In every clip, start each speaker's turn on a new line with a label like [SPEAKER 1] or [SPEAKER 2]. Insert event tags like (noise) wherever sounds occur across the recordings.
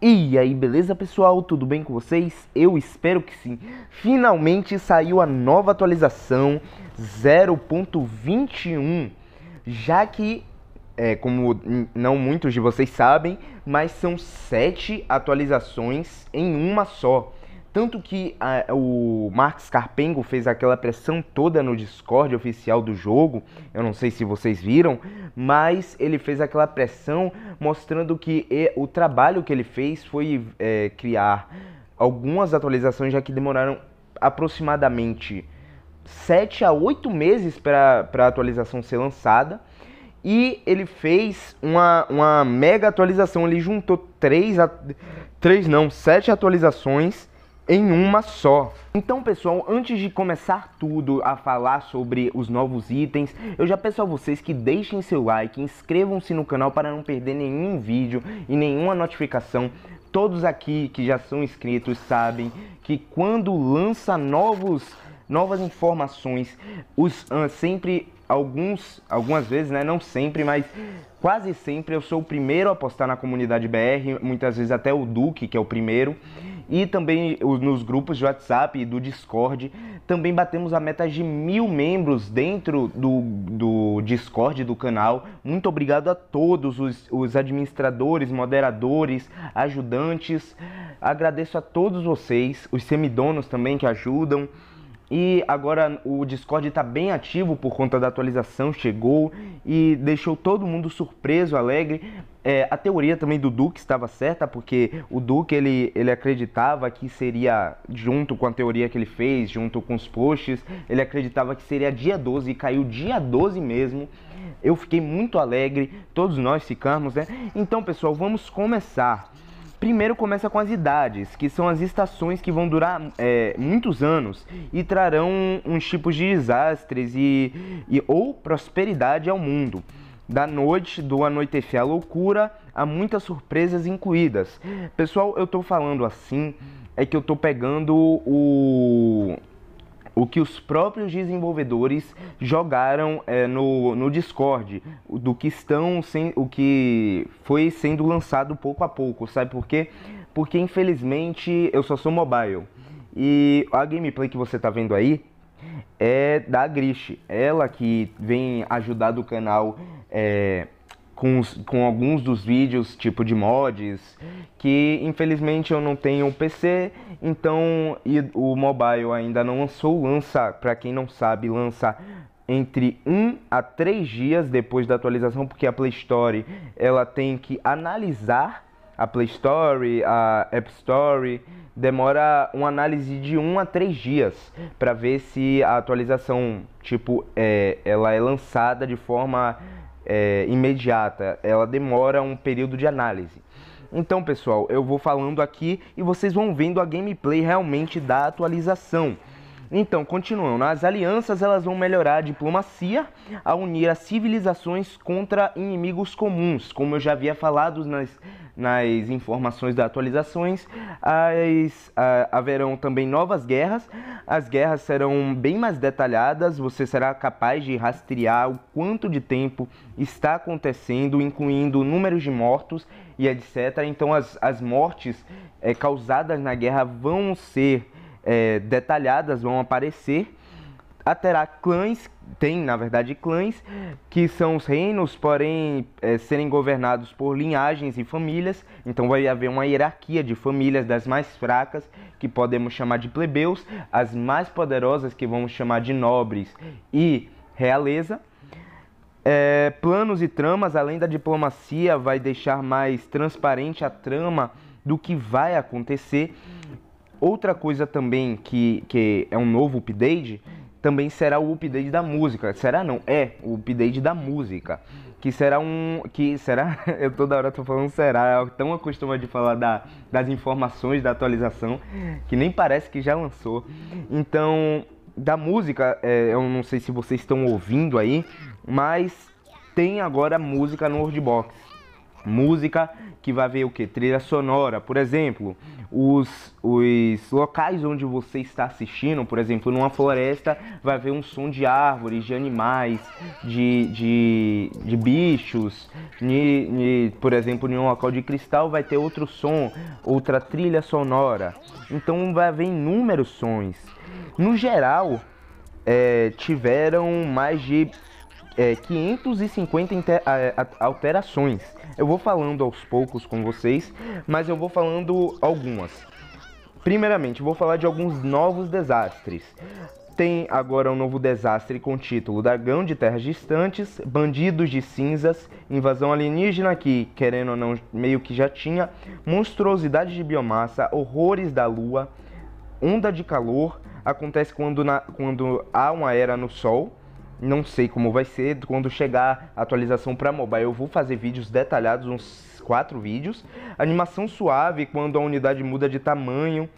[SPEAKER 1] E aí, beleza pessoal? Tudo bem com vocês? Eu espero que sim. Finalmente saiu a nova atualização 0.21, já que, é, como não muitos de vocês sabem, mas são sete atualizações em uma só. Tanto que a, o Marcos Carpengo fez aquela pressão toda no Discord oficial do jogo, eu não sei se vocês viram, mas ele fez aquela pressão mostrando que e, o trabalho que ele fez foi é, criar algumas atualizações, já que demoraram aproximadamente 7 a 8 meses para a atualização ser lançada. E ele fez uma, uma mega atualização, ele juntou três, três não, sete atualizações em uma só. Então, pessoal, antes de começar tudo a falar sobre os novos itens, eu já peço a vocês que deixem seu like, inscrevam-se no canal para não perder nenhum vídeo e nenhuma notificação. Todos aqui que já são inscritos sabem que quando lança novos novas informações, os uh, sempre alguns algumas vezes, né, não sempre, mas quase sempre eu sou o primeiro a postar na comunidade BR, muitas vezes até o Duque, que é o primeiro e também nos grupos de WhatsApp e do Discord. Também batemos a meta de mil membros dentro do, do Discord do canal. Muito obrigado a todos os, os administradores, moderadores, ajudantes. Agradeço a todos vocês, os semidonos também que ajudam. E agora o Discord está bem ativo por conta da atualização, chegou e deixou todo mundo surpreso, alegre. É, a teoria também do Duke estava certa, porque o Duke ele, ele acreditava que seria, junto com a teoria que ele fez, junto com os posts, ele acreditava que seria dia 12 e caiu dia 12 mesmo. Eu fiquei muito alegre, todos nós ficamos, né? Então, pessoal, vamos começar. Primeiro começa com as idades, que são as estações que vão durar é, muitos anos e trarão uns tipos de desastres e, e ou prosperidade ao mundo. Da noite, do anoitecer à loucura, há muitas surpresas incluídas. Pessoal, eu tô falando assim, é que eu tô pegando o o que os próprios desenvolvedores jogaram é, no, no Discord, do que estão sem, o que foi sendo lançado pouco a pouco, sabe por quê? Porque infelizmente eu só sou mobile. E a gameplay que você está vendo aí é da Grish, ela que vem ajudar do canal é, com, os, com alguns dos vídeos, tipo de mods, que infelizmente eu não tenho PC, então o mobile ainda não lançou. Lança, para quem não sabe, lança entre 1 a 3 dias depois da atualização, porque a Play Store ela tem que analisar a Play Store, a App Store, demora uma análise de 1 a 3 dias para ver se a atualização, tipo, é, ela é lançada de forma é, imediata, ela demora um período de análise. Então, pessoal, eu vou falando aqui e vocês vão vendo a gameplay realmente da atualização. Então, continuando, as alianças elas vão melhorar a diplomacia a unir as civilizações contra inimigos comuns. Como eu já havia falado nas, nas informações das atualizações, as, a, haverão também novas guerras. As guerras serão bem mais detalhadas, você será capaz de rastrear o quanto de tempo está acontecendo, incluindo números de mortos e etc. Então, as, as mortes é, causadas na guerra vão ser é, detalhadas vão aparecer. Ah, terá clãs, tem na verdade clãs, que são os reinos, porém é, serem governados por linhagens e famílias. Então vai haver uma hierarquia de famílias das mais fracas, que podemos chamar de plebeus, as mais poderosas, que vamos chamar de nobres e realeza. É, planos e tramas, além da diplomacia, vai deixar mais transparente a trama do que vai acontecer. Outra coisa também que, que é um novo update também será o update da música. Será não? É, o update da música. Que será um. Que será. (laughs) Eu toda hora tô falando será. É eu tão acostumado de falar da, das informações da atualização. Que nem parece que já lançou. Então, da música, é, eu não sei se vocês estão ouvindo aí, mas tem agora música no Wordbox música que vai ver o que? Trilha sonora. Por exemplo, os, os locais onde você está assistindo, por exemplo, numa floresta, vai ver um som de árvores, de animais, de, de, de bichos. Ni, ni, por exemplo, em um local de cristal vai ter outro som, outra trilha sonora. Então vai haver inúmeros sons. No geral, é, tiveram mais de é, 550 inter, a, a, alterações. Eu vou falando aos poucos com vocês, mas eu vou falando algumas. Primeiramente, vou falar de alguns novos desastres. Tem agora um novo desastre com o título Dagão de Terras Distantes, Bandidos de Cinzas, Invasão Alienígena, que, querendo ou não, meio que já tinha, Monstruosidade de Biomassa, Horrores da Lua, Onda de Calor, acontece quando, na, quando há uma era no Sol, não sei como vai ser. Quando chegar a atualização para mobile, eu vou fazer vídeos detalhados, uns quatro vídeos. Animação suave, quando a unidade muda de tamanho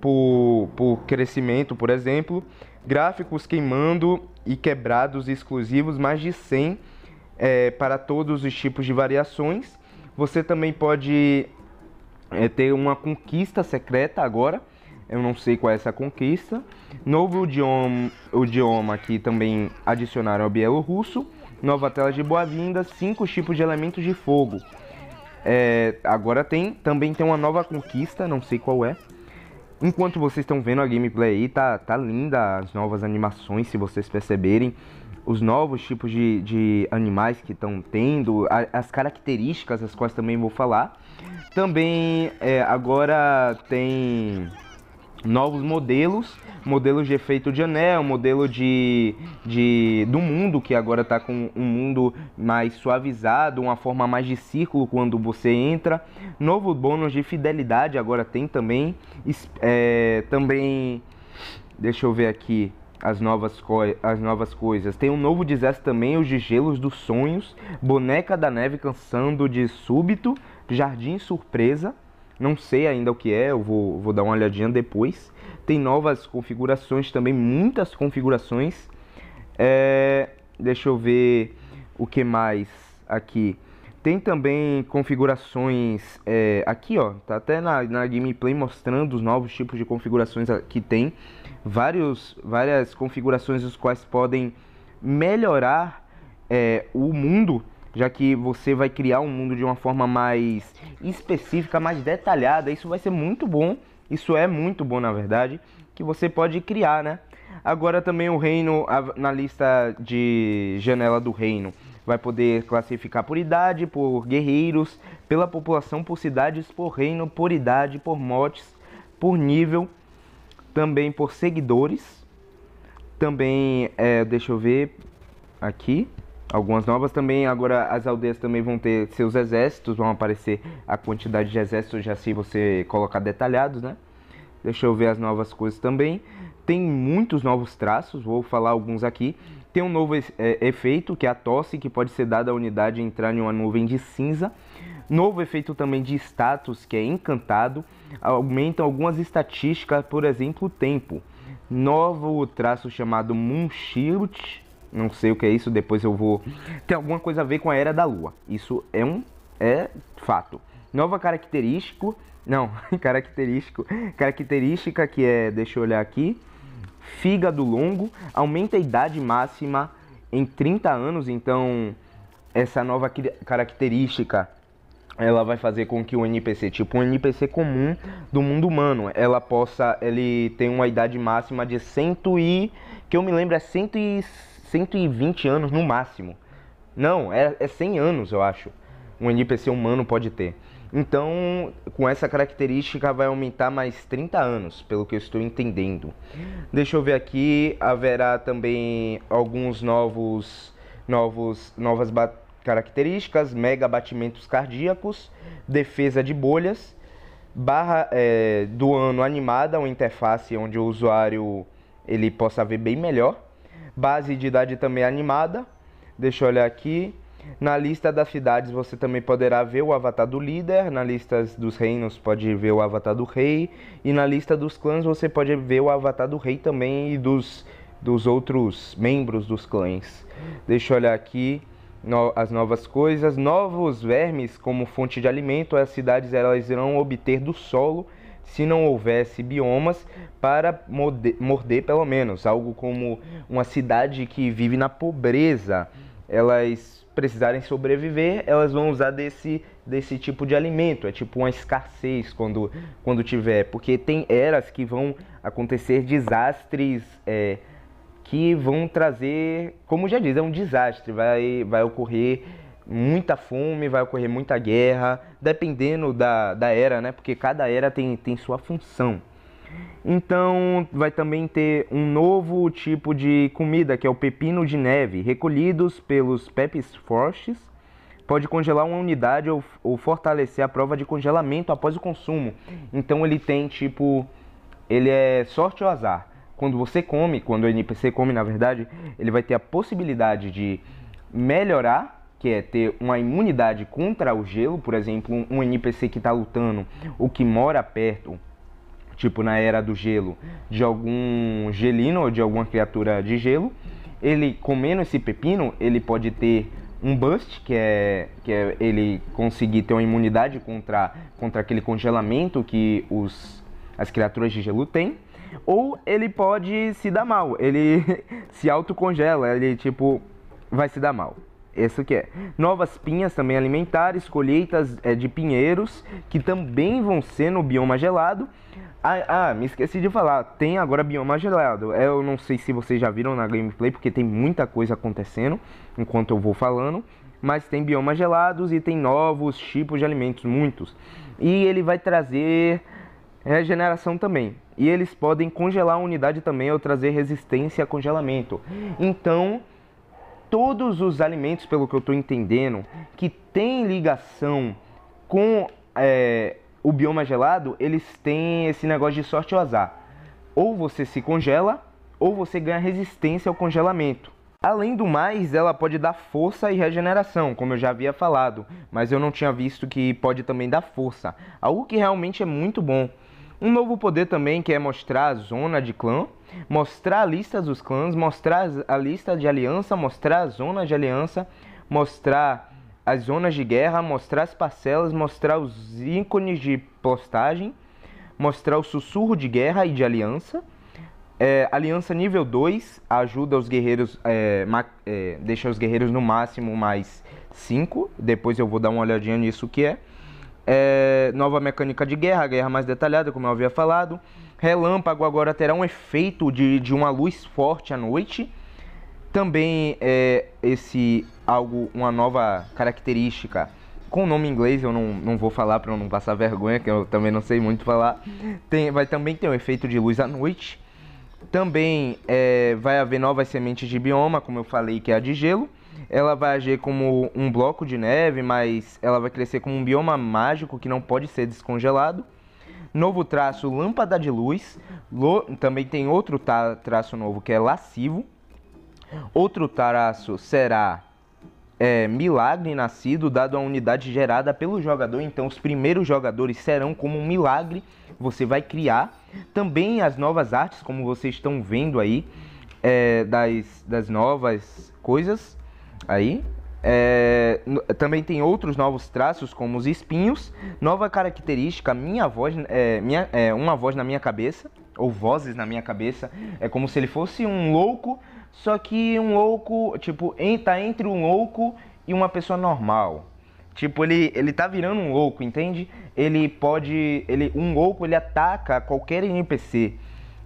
[SPEAKER 1] por, por crescimento, por exemplo. Gráficos queimando e quebrados exclusivos, mais de 100 é, para todos os tipos de variações. Você também pode é, ter uma conquista secreta agora eu não sei qual é essa conquista. Novo idioma, idioma que também adicionaram ao é bielorrusso. Nova tela de boa-vinda, cinco tipos de elementos de fogo. É, agora tem, também tem uma nova conquista, não sei qual é. Enquanto vocês estão vendo a gameplay aí, tá, tá linda as novas animações, se vocês perceberem. Os novos tipos de, de animais que estão tendo, a, as características, as quais também vou falar. Também é, agora tem novos modelos, modelos de efeito de anel, modelo de, de do mundo que agora está com um mundo mais suavizado, uma forma mais de círculo quando você entra, novo bônus de fidelidade agora tem também, é, também deixa eu ver aqui as novas, as novas coisas. Tem um novo desastre também, os de gelos dos sonhos, boneca da neve cansando de súbito, jardim surpresa. Não sei ainda o que é, eu vou, vou dar uma olhadinha depois. Tem novas configurações também, muitas configurações. É, deixa eu ver o que mais aqui. Tem também configurações é, aqui, ó. Tá até na, na gameplay mostrando os novos tipos de configurações que tem. Vários, várias configurações os quais podem melhorar é, o mundo já que você vai criar um mundo de uma forma mais específica, mais detalhada. Isso vai ser muito bom. Isso é muito bom, na verdade, que você pode criar, né? Agora também o reino na lista de janela do reino vai poder classificar por idade, por guerreiros, pela população, por cidades, por reino, por idade, por motes, por nível, também por seguidores. Também, é, deixa eu ver aqui algumas novas também. Agora as aldeias também vão ter seus exércitos, vão aparecer a quantidade de exércitos já se você colocar detalhados, né? Deixa eu ver as novas coisas também. Tem muitos novos traços, vou falar alguns aqui. Tem um novo é, efeito, que é a tosse, que pode ser dada à unidade entrar em uma nuvem de cinza. Novo efeito também de status, que é encantado. Aumentam algumas estatísticas, por exemplo, o tempo. Novo traço chamado Moon Shield não sei o que é isso, depois eu vou. Tem alguma coisa a ver com a era da lua. Isso é um é fato. Nova característico, não, (laughs) característico, característica que é, deixa eu olhar aqui, fígado longo, aumenta a idade máxima em 30 anos, então essa nova característica ela vai fazer com que o NPC, tipo um NPC comum do mundo humano, ela possa, ele tem uma idade máxima de 100 e, que eu me lembro é 160 120 anos no máximo. Não, é, é 100 anos, eu acho. Um NPC humano pode ter. Então, com essa característica, vai aumentar mais 30 anos, pelo que eu estou entendendo. Deixa eu ver aqui, haverá também alguns novos, novos novas características: mega batimentos cardíacos, defesa de bolhas, barra é, do ano animada, uma interface onde o usuário ele possa ver bem melhor Base de idade também animada. Deixa eu olhar aqui. Na lista das cidades você também poderá ver o avatar do líder, na lista dos reinos pode ver o avatar do rei, e na lista dos clãs você pode ver o avatar do rei também e dos, dos outros membros dos clãs. Deixa eu olhar aqui no, as novas coisas. Novos vermes como fonte de alimento, as cidades elas irão obter do solo se não houvesse biomas para morder, morder pelo menos algo como uma cidade que vive na pobreza, elas precisarem sobreviver, elas vão usar desse, desse tipo de alimento. É tipo uma escassez quando, quando tiver. Porque tem eras que vão acontecer desastres é, que vão trazer, como já diz, é um desastre. Vai, vai ocorrer muita fome, vai ocorrer muita guerra, dependendo da, da era, né? Porque cada era tem, tem sua função. Então, vai também ter um novo tipo de comida, que é o pepino de neve, recolhidos pelos pepes fortes. Pode congelar uma unidade ou, ou fortalecer a prova de congelamento após o consumo. Então, ele tem tipo. Ele é sorte ou azar. Quando você come, quando o NPC come, na verdade, ele vai ter a possibilidade de melhorar que é ter uma imunidade contra o gelo, por exemplo, um NPC que está lutando ou que mora perto, tipo na era do gelo, de algum gelino ou de alguma criatura de gelo, ele comendo esse pepino, ele pode ter um bust, que é, que é ele conseguir ter uma imunidade contra, contra aquele congelamento que os, as criaturas de gelo têm. Ou ele pode se dar mal, ele (laughs) se autocongela, ele tipo vai se dar mal. Isso que é. Novas pinhas também alimentares, colheitas é, de pinheiros, que também vão ser no bioma gelado. Ah, ah, me esqueci de falar, tem agora bioma gelado. Eu não sei se vocês já viram na gameplay, porque tem muita coisa acontecendo enquanto eu vou falando. Mas tem biomas gelados e tem novos tipos de alimentos, muitos. E ele vai trazer regeneração também. E eles podem congelar a unidade também ou trazer resistência a congelamento. Então, todos os alimentos, pelo que eu estou entendendo, que têm ligação com é, o bioma gelado, eles têm esse negócio de sorte ou azar. Ou você se congela, ou você ganha resistência ao congelamento. Além do mais, ela pode dar força e regeneração, como eu já havia falado, mas eu não tinha visto que pode também dar força, algo que realmente é muito bom. Um novo poder também que é mostrar a zona de clã, mostrar a lista dos clãs, mostrar a lista de aliança, mostrar a zona de aliança, mostrar as zonas de guerra, mostrar as parcelas, mostrar os ícones de postagem, mostrar o sussurro de guerra e de aliança. É, aliança nível 2 ajuda os guerreiros, é, é, deixa os guerreiros no máximo mais 5. Depois eu vou dar uma olhadinha nisso que é. É, nova mecânica de guerra, guerra mais detalhada, como eu havia falado. Relâmpago agora terá um efeito de, de uma luz forte à noite. Também é esse algo, uma nova característica com o nome em inglês, eu não, não vou falar para não passar vergonha, que eu também não sei muito falar. Tem, vai também ter um efeito de luz à noite. Também é, vai haver novas sementes de bioma, como eu falei, que é a de gelo ela vai agir como um bloco de neve, mas ela vai crescer como um bioma mágico que não pode ser descongelado. Novo traço, lâmpada de luz. Lo, também tem outro tra traço novo que é lascivo. Outro traço será é, milagre nascido dado a unidade gerada pelo jogador. Então, os primeiros jogadores serão como um milagre. Você vai criar também as novas artes, como vocês estão vendo aí, é, das, das novas coisas. Aí, é, também tem outros novos traços, como os espinhos, nova característica, minha voz, é, minha, é, uma voz na minha cabeça, ou vozes na minha cabeça, é como se ele fosse um louco, só que um louco, tipo, em, tá entre um louco e uma pessoa normal. Tipo, ele, ele tá virando um louco, entende? Ele pode. Ele, um louco ele ataca qualquer NPC.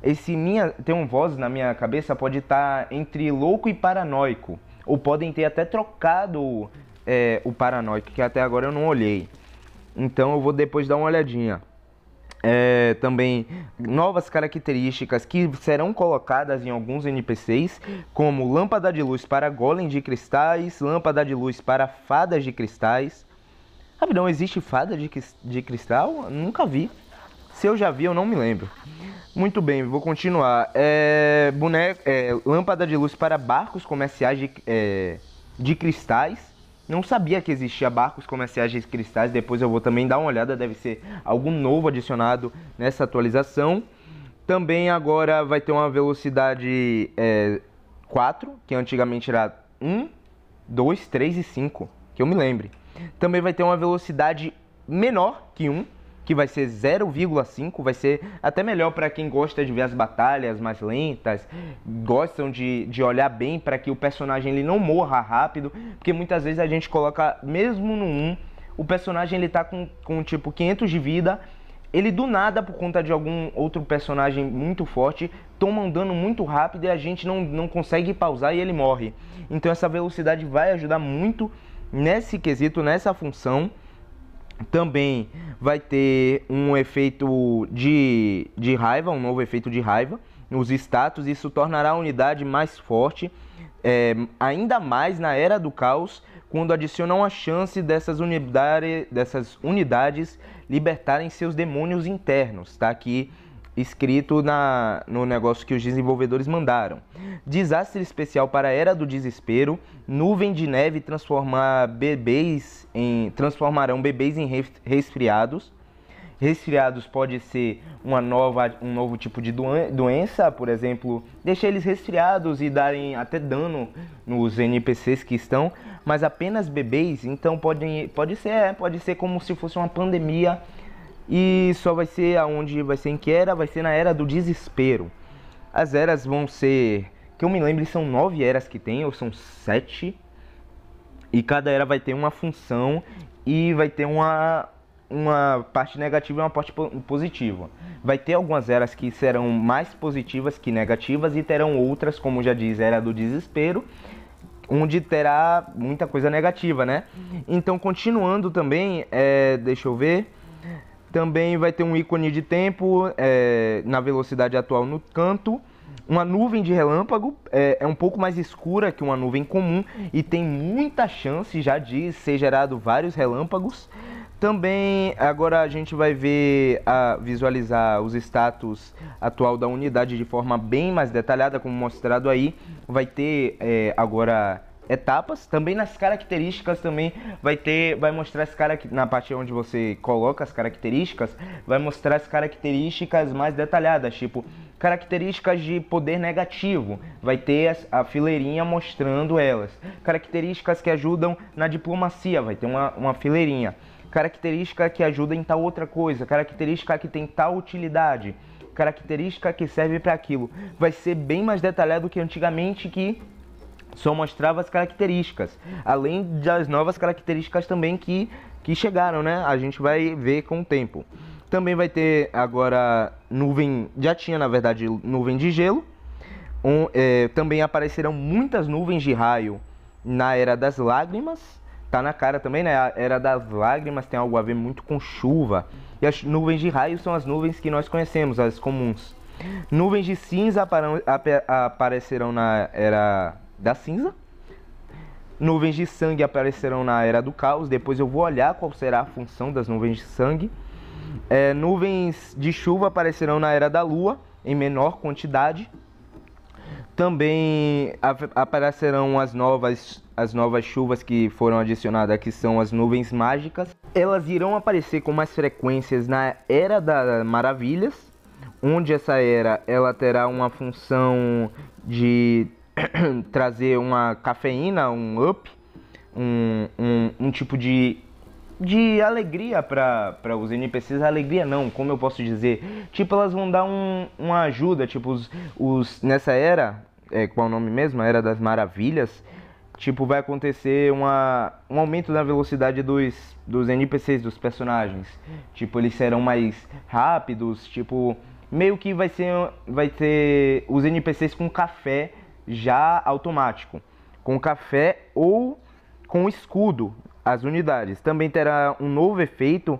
[SPEAKER 1] Esse minha. Tem um voz na minha cabeça pode estar tá entre louco e paranoico. Ou podem ter até trocado é, o paranoico, que até agora eu não olhei. Então eu vou depois dar uma olhadinha. É, também novas características que serão colocadas em alguns NPCs, como lâmpada de luz para golems de cristais, lâmpada de luz para fadas de cristais. Rapidão, existe fada de, de cristal? Nunca vi. Se eu já vi, eu não me lembro. Muito bem, vou continuar. É, boneca, é, lâmpada de luz para barcos comerciais de, é, de cristais. Não sabia que existia barcos comerciais de cristais. Depois eu vou também dar uma olhada. Deve ser algo novo adicionado nessa atualização. Também agora vai ter uma velocidade é, 4, que antigamente era 1, 2, 3 e 5, que eu me lembre. Também vai ter uma velocidade menor que 1, que vai ser 0,5, vai ser até melhor para quem gosta de ver as batalhas mais lentas, gostam de, de olhar bem para que o personagem ele não morra rápido, porque muitas vezes a gente coloca, mesmo no 1, o personagem ele tá com, com tipo 500 de vida, ele do nada, por conta de algum outro personagem muito forte, toma um dano muito rápido e a gente não, não consegue pausar e ele morre. Então essa velocidade vai ajudar muito nesse quesito, nessa função também vai ter um efeito de, de raiva, um novo efeito de raiva nos status. Isso tornará a unidade mais forte, é, ainda mais na Era do Caos, quando adicionam a chance dessas, unidade, dessas unidades libertarem seus demônios internos. Tá aqui escrito na, no negócio que os desenvolvedores mandaram. Desastre especial para a Era do Desespero. Nuvem de neve transformar bebês em transformarão bebês em resfriados. Resfriados pode ser uma nova, um novo tipo de doença, por exemplo, deixar eles resfriados e darem até dano nos NPCs que estão, mas apenas bebês, então pode, pode ser, é, pode ser como se fosse uma pandemia e só vai ser aonde vai ser em que era? Vai ser na era do desespero. As eras vão ser, que eu me lembre são nove eras que tem, ou são sete. E cada era vai ter uma função e vai ter uma, uma parte negativa e uma parte positiva. Vai ter algumas eras que serão mais positivas que negativas e terão outras, como já diz, era do desespero, onde terá muita coisa negativa, né? Então, continuando também, é, deixa eu ver também vai ter um ícone de tempo é, na velocidade atual no canto. Uma nuvem de relâmpago é, é, um pouco mais escura que uma nuvem comum e tem muita chance já de ser gerado vários relâmpagos. Também agora a gente vai ver a, visualizar os status atual da unidade de forma bem mais detalhada, como mostrado aí. Vai ter é, agora etapas, também nas características também vai ter, vai mostrar as características, na parte onde você coloca as características, vai mostrar as características mais detalhadas, tipo características de poder negativo, vai ter a fileirinha mostrando elas, características que ajudam na diplomacia, vai ter uma, uma fileirinha, característica que ajuda em tal outra coisa, característica que tem tal utilidade, característica que serve para aquilo, vai ser bem mais detalhado que antigamente que só mostrava as características, além das novas características também que, que chegaram, né? A gente vai ver com o tempo. Também vai ter agora nuvem, já tinha na verdade nuvem de gelo. Um, é, também aparecerão muitas nuvens de raio na Era das Lágrimas. Tá na cara também, né? A Era das Lágrimas tem algo a ver muito com chuva. E as nuvens de raio são as nuvens que nós conhecemos, as comuns. Nuvens de cinza aparão, ap aparecerão na Era da cinza. Nuvens de sangue aparecerão na era do caos. Depois eu vou olhar qual será a função das nuvens de sangue. É, nuvens de chuva aparecerão na era da lua em menor quantidade. Também aparecerão as novas, as novas chuvas que foram adicionadas, que são as nuvens mágicas. Elas irão aparecer com mais frequências na Era das Maravilhas, onde essa era ela terá uma função de (clears throat) trazer uma cafeína, um up, um, um, um tipo de, de alegria para os NPCs. Alegria não, como eu posso dizer? Tipo, elas vão dar um, uma ajuda, tipo, os, os nessa era, é, qual o nome mesmo? A Era das Maravilhas. Tipo, vai acontecer uma, um aumento na velocidade dos, dos NPCs, dos personagens. Tipo, eles serão mais rápidos, tipo... Meio que vai ser, vai ter os NPCs com café já automático, com café ou com escudo as unidades. Também terá um novo efeito,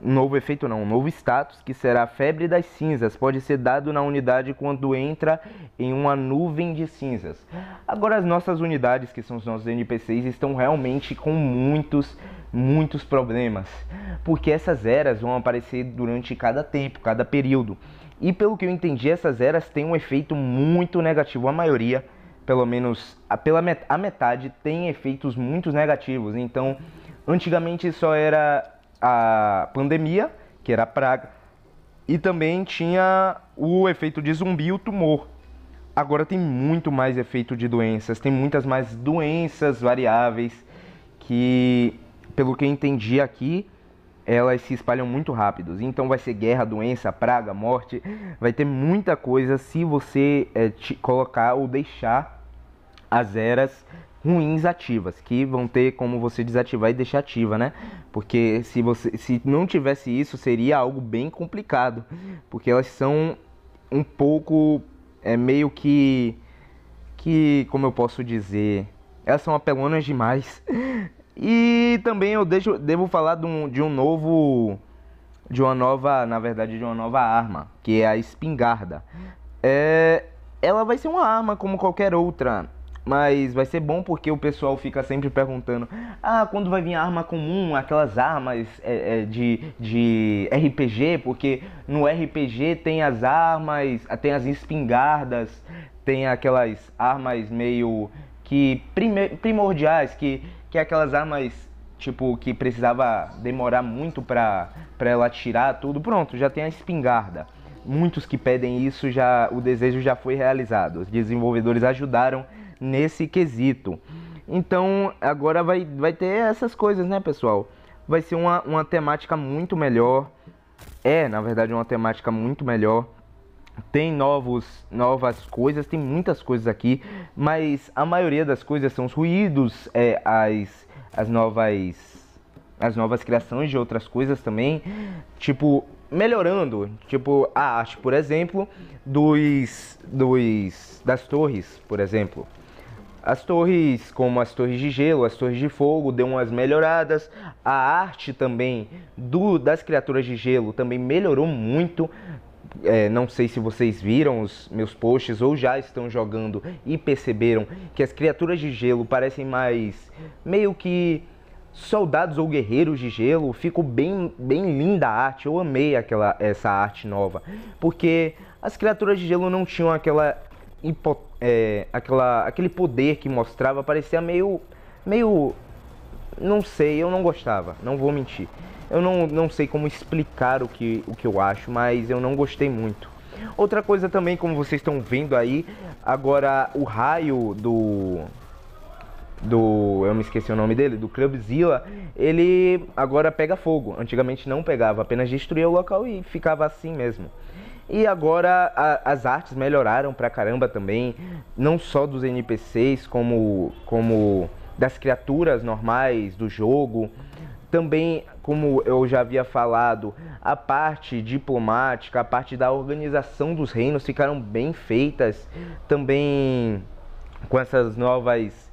[SPEAKER 1] um novo efeito não, um novo status, que será a febre das cinzas. Pode ser dado na unidade quando entra em uma nuvem de cinzas. Agora as nossas unidades, que são os nossos NPCs, estão realmente com muitos muitos problemas, porque essas eras vão aparecer durante cada tempo, cada período. E pelo que eu entendi, essas eras têm um efeito muito negativo. A maioria, pelo menos a, pela met a metade, tem efeitos muito negativos. Então, antigamente só era a pandemia, que era a praga, e também tinha o efeito de zumbi e o tumor. Agora tem muito mais efeito de doenças, tem muitas mais doenças variáveis que, pelo que eu entendi aqui, elas se espalham muito rápido. Então vai ser guerra, doença, praga, morte, vai ter muita coisa se você é, colocar ou deixar as eras ruins ativas, que vão ter como você desativar e deixar ativa, né? Porque se você se não tivesse isso, seria algo bem complicado, porque elas são um pouco é meio que que como eu posso dizer, elas são apelonas demais. E também eu deixo, devo falar de um, de um novo. De uma nova, na verdade, de uma nova arma, que é a espingarda. É, ela vai ser uma arma como qualquer outra, mas vai ser bom porque o pessoal fica sempre perguntando: ah, quando vai vir arma comum, aquelas armas é, é, de, de RPG? Porque no RPG tem as armas, tem as espingardas, tem aquelas armas meio que primordiais que que é aquelas armas, tipo, que precisava demorar muito pra, para ela tirar tudo. Pronto, já tem a espingarda. Muitos que pedem isso, já o desejo já foi realizado. Os desenvolvedores ajudaram nesse quesito. Então, agora vai, vai ter essas coisas, né, pessoal? Vai ser uma, uma temática muito melhor. É, na verdade, uma temática muito melhor tem novos, novas coisas, tem muitas coisas aqui, mas a maioria das coisas são os ruídos, é, as, as novas as novas criações de outras coisas também, tipo melhorando, tipo a arte, por exemplo, dos, dos das torres, por exemplo. As torres, como as torres de gelo, as torres de fogo, deu umas melhoradas. A arte também do das criaturas de gelo também melhorou muito. É, não sei se vocês viram os meus posts ou já estão jogando e perceberam que as criaturas de gelo parecem mais meio que soldados ou guerreiros de gelo. Ficou bem, bem linda a arte. Eu amei aquela, essa arte nova. Porque as criaturas de gelo não tinham aquela, é, aquela aquele poder que mostrava. Parecia meio. meio. Não sei, eu não gostava, não vou mentir. Eu não, não sei como explicar o que, o que eu acho, mas eu não gostei muito. Outra coisa também, como vocês estão vendo aí, agora o raio do. Do. Eu me esqueci o nome dele, do Clubzilla, ele agora pega fogo. Antigamente não pegava, apenas destruía o local e ficava assim mesmo. E agora a, as artes melhoraram pra caramba também, não só dos NPCs, como, como das criaturas normais do jogo. Também, como eu já havia falado, a parte diplomática, a parte da organização dos reinos ficaram bem feitas. Também com essas novas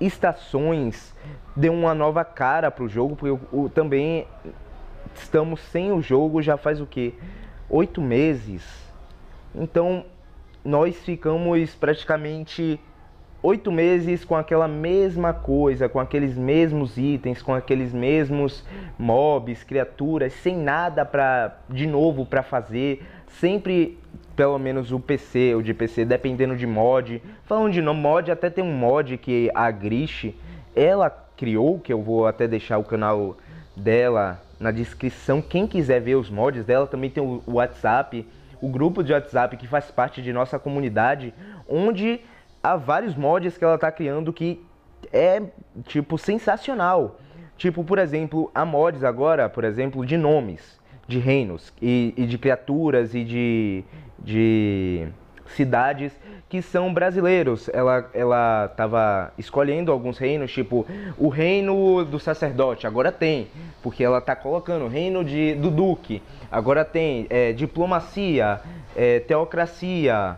[SPEAKER 1] estações, deu uma nova cara para o jogo, porque também estamos sem o jogo já faz o que? Oito meses. Então nós ficamos praticamente oito meses com aquela mesma coisa, com aqueles mesmos itens, com aqueles mesmos mobs, criaturas, sem nada para de novo para fazer, sempre pelo menos o PC, o de PC, dependendo de mod. Falando de no mod, até tem um mod que a Grish ela criou, que eu vou até deixar o canal dela na descrição. Quem quiser ver os mods dela, também tem o WhatsApp, o grupo de WhatsApp que faz parte de nossa comunidade, onde há vários mods que ela tá criando que é, tipo, sensacional. Tipo, por exemplo, há mods agora, por exemplo, de nomes, de reinos e, e de criaturas e de, de cidades que são brasileiros. Ela ela tava escolhendo alguns reinos, tipo o reino do sacerdote, agora tem, porque ela tá colocando o reino de, do duque, agora tem é, diplomacia, é, teocracia,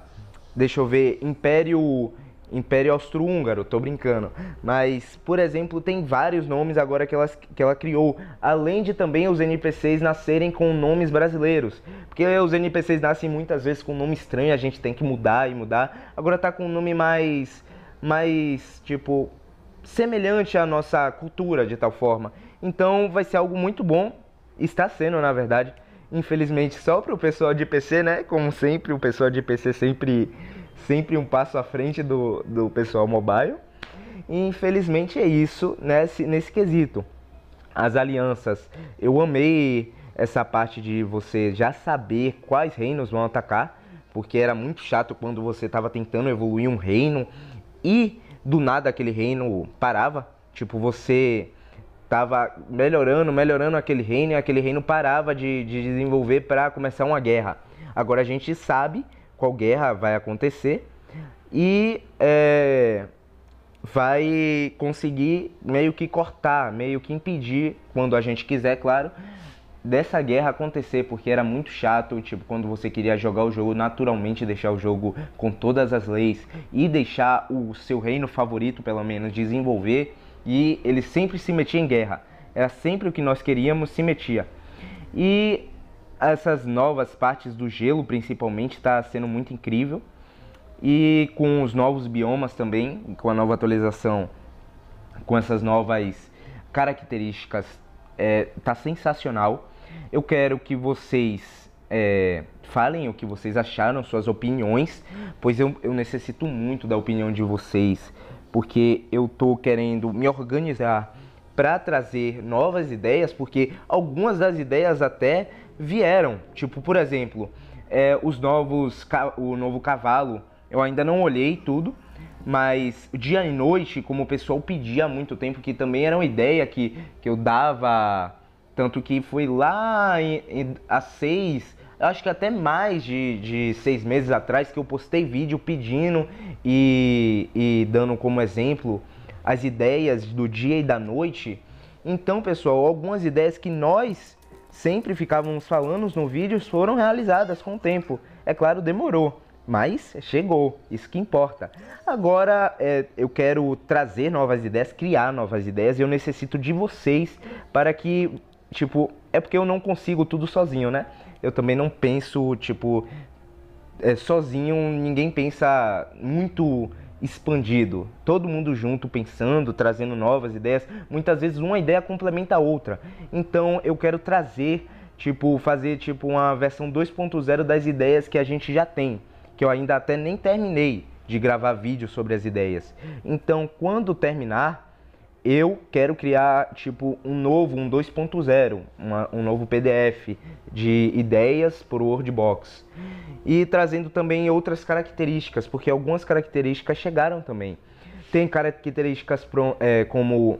[SPEAKER 1] Deixa eu ver, Império Império Austro-Húngaro, tô brincando. Mas, por exemplo, tem vários nomes agora que ela, que ela criou. Além de também os NPCs nascerem com nomes brasileiros. Porque os NPCs nascem muitas vezes com nome estranho, a gente tem que mudar e mudar. Agora tá com um nome mais. mais. tipo. semelhante à nossa cultura, de tal forma. Então vai ser algo muito bom. Está sendo, na verdade. Infelizmente só para o pessoal de PC, né? Como sempre, o pessoal de PC sempre, sempre um passo à frente do, do pessoal mobile. E infelizmente é isso né? nesse, nesse quesito. As alianças, eu amei essa parte de você já saber quais reinos vão atacar, porque era muito chato quando você estava tentando evoluir um reino e do nada aquele reino parava. Tipo, você Tava melhorando, melhorando aquele reino e aquele reino parava de, de desenvolver para começar uma guerra. Agora a gente sabe qual guerra vai acontecer e é, vai conseguir meio que cortar, meio que impedir, quando a gente quiser, claro, dessa guerra acontecer, porque era muito chato, tipo, quando você queria jogar o jogo, naturalmente deixar o jogo com todas as leis e deixar o seu reino favorito, pelo menos, desenvolver e ele sempre se metia em guerra. Era sempre o que nós queríamos, se metia. E essas novas partes do gelo, principalmente, está sendo muito incrível. E com os novos biomas também, com a nova atualização, com essas novas características, é, tá sensacional. Eu quero que vocês é, falem o que vocês acharam, suas opiniões, pois eu, eu necessito muito da opinião de vocês porque eu estou querendo me organizar para trazer novas ideias, porque algumas das ideias até vieram. Tipo, por exemplo, é, os novos o novo cavalo. Eu ainda não olhei tudo, mas dia e noite, como o pessoal pedia há muito tempo, que também era uma ideia que, que eu dava, tanto que foi lá em, em, há seis, acho que até mais de, de seis meses atrás, que eu postei vídeo pedindo e, e dando como exemplo as ideias do dia e da noite. Então, pessoal, algumas ideias que nós sempre ficávamos falando no vídeo foram realizadas com o tempo. É claro, demorou, mas chegou, isso que importa. Agora é, eu quero trazer novas ideias, criar novas ideias, e eu necessito de vocês para que, tipo, é porque eu não consigo tudo sozinho, né? eu também não penso, tipo, é, sozinho, ninguém pensa muito expandido. Todo mundo junto pensando, trazendo novas ideias. Muitas vezes uma ideia complementa a outra. Então eu quero trazer, tipo, fazer tipo uma versão 2.0 das ideias que a gente já tem, que eu ainda até nem terminei de gravar vídeo sobre as ideias. Então, quando terminar, eu quero criar tipo um novo, um 2.0, um novo PDF de ideias por Wordbox. E trazendo também outras características, porque algumas características chegaram também. Tem características pro, é, como,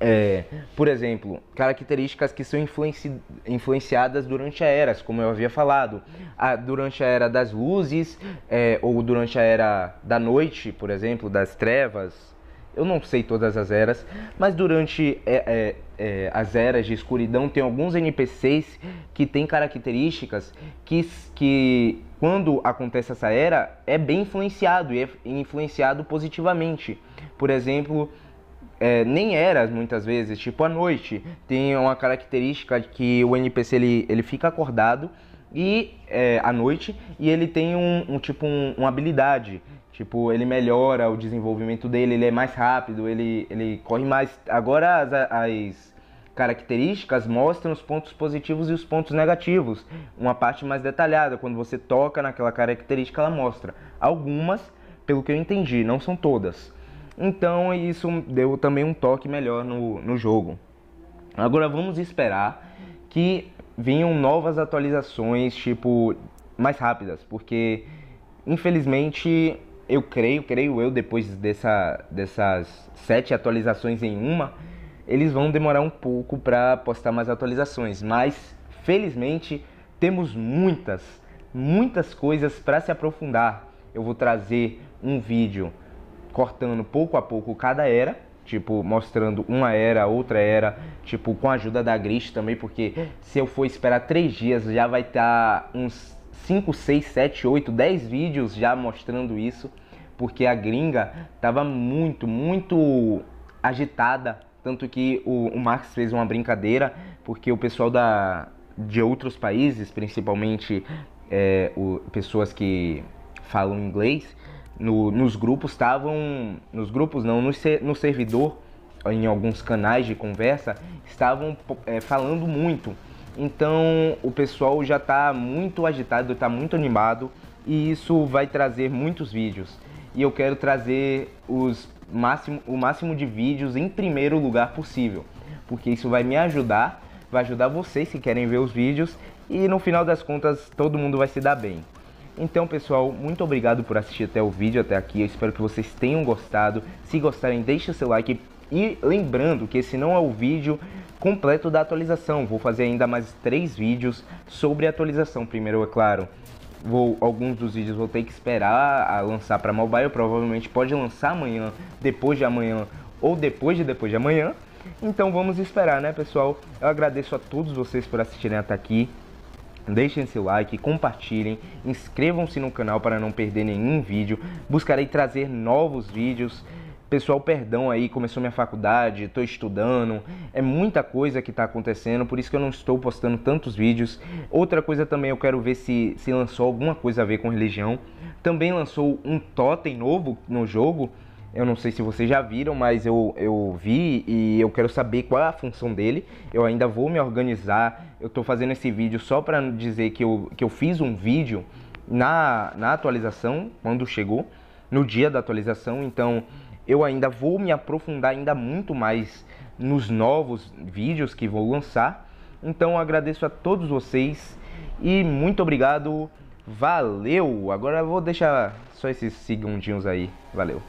[SPEAKER 1] é, por exemplo, características que são influenci, influenciadas durante a eras, como eu havia falado. A, durante a era das luzes, é, ou durante a era da noite, por exemplo, das trevas eu não sei todas as eras, mas durante é, é, é, as eras de escuridão tem alguns NPCs que têm características que, que quando acontece essa era é bem influenciado e é influenciado positivamente. Por exemplo, é, nem eras muitas vezes, tipo à noite, tem uma característica que o NPC ele, ele fica acordado e é, à noite e ele tem um, um tipo um, uma habilidade Tipo, ele melhora o desenvolvimento dele, ele é mais rápido, ele, ele corre mais. Agora as, as características mostram os pontos positivos e os pontos negativos. Uma parte mais detalhada, quando você toca naquela característica, ela mostra. Algumas, pelo que eu entendi, não são todas. Então isso deu também um toque melhor no, no jogo. Agora vamos esperar que venham novas atualizações, tipo, mais rápidas, porque infelizmente eu creio, creio eu, depois dessa, dessas sete atualizações em uma, eles vão demorar um pouco para postar mais atualizações, mas felizmente temos muitas, muitas coisas para se aprofundar. Eu vou trazer um vídeo cortando pouco a pouco cada era, tipo mostrando uma era, outra era, tipo com a ajuda da Gris também, porque se eu for esperar três dias já vai estar tá uns 5, 6, 7, 8, 10 vídeos já mostrando isso, porque a gringa tava muito, muito agitada. Tanto que o, o Marx fez uma brincadeira, porque o pessoal da, de outros países, principalmente é, o, pessoas que falam inglês, no, nos grupos estavam. Nos grupos não, no, no servidor, em alguns canais de conversa, estavam é, falando muito então o pessoal já está muito agitado, está muito animado e isso vai trazer muitos vídeos. E eu quero trazer os máximo, o máximo de vídeos em primeiro lugar possível, porque isso vai me ajudar, vai ajudar vocês que querem ver os vídeos e no final das contas todo mundo vai se dar bem. Então, pessoal, muito obrigado por assistir até o vídeo até aqui. Eu espero que vocês tenham gostado. Se gostarem, deixe seu like e lembrando que esse não é o vídeo completo da atualização, vou fazer ainda mais três vídeos sobre a atualização. Primeiro, é claro, vou alguns dos vídeos vou ter que esperar a lançar para mobile, provavelmente pode lançar amanhã, depois de amanhã ou depois de depois de amanhã. Então vamos esperar, né, pessoal? Eu agradeço a todos vocês por assistirem até aqui. Deixem seu like, compartilhem, inscrevam-se no canal para não perder nenhum vídeo. Buscarei trazer novos vídeos Pessoal, perdão aí, começou minha faculdade, estou estudando, é muita coisa que está acontecendo, por isso que eu não estou postando tantos vídeos. Outra coisa também, eu quero ver se, se lançou alguma coisa a ver com religião. Também lançou um totem novo no jogo, eu não sei se vocês já viram, mas eu, eu vi e eu quero saber qual é a função dele. Eu ainda vou me organizar. Eu estou fazendo esse vídeo só para dizer que eu, que eu fiz um vídeo na, na atualização, quando chegou, no dia da atualização. Então, eu ainda vou me aprofundar ainda muito mais nos novos vídeos que vou lançar. Então agradeço a todos vocês e muito obrigado. Valeu! Agora eu vou deixar só esses segundinhos aí. Valeu!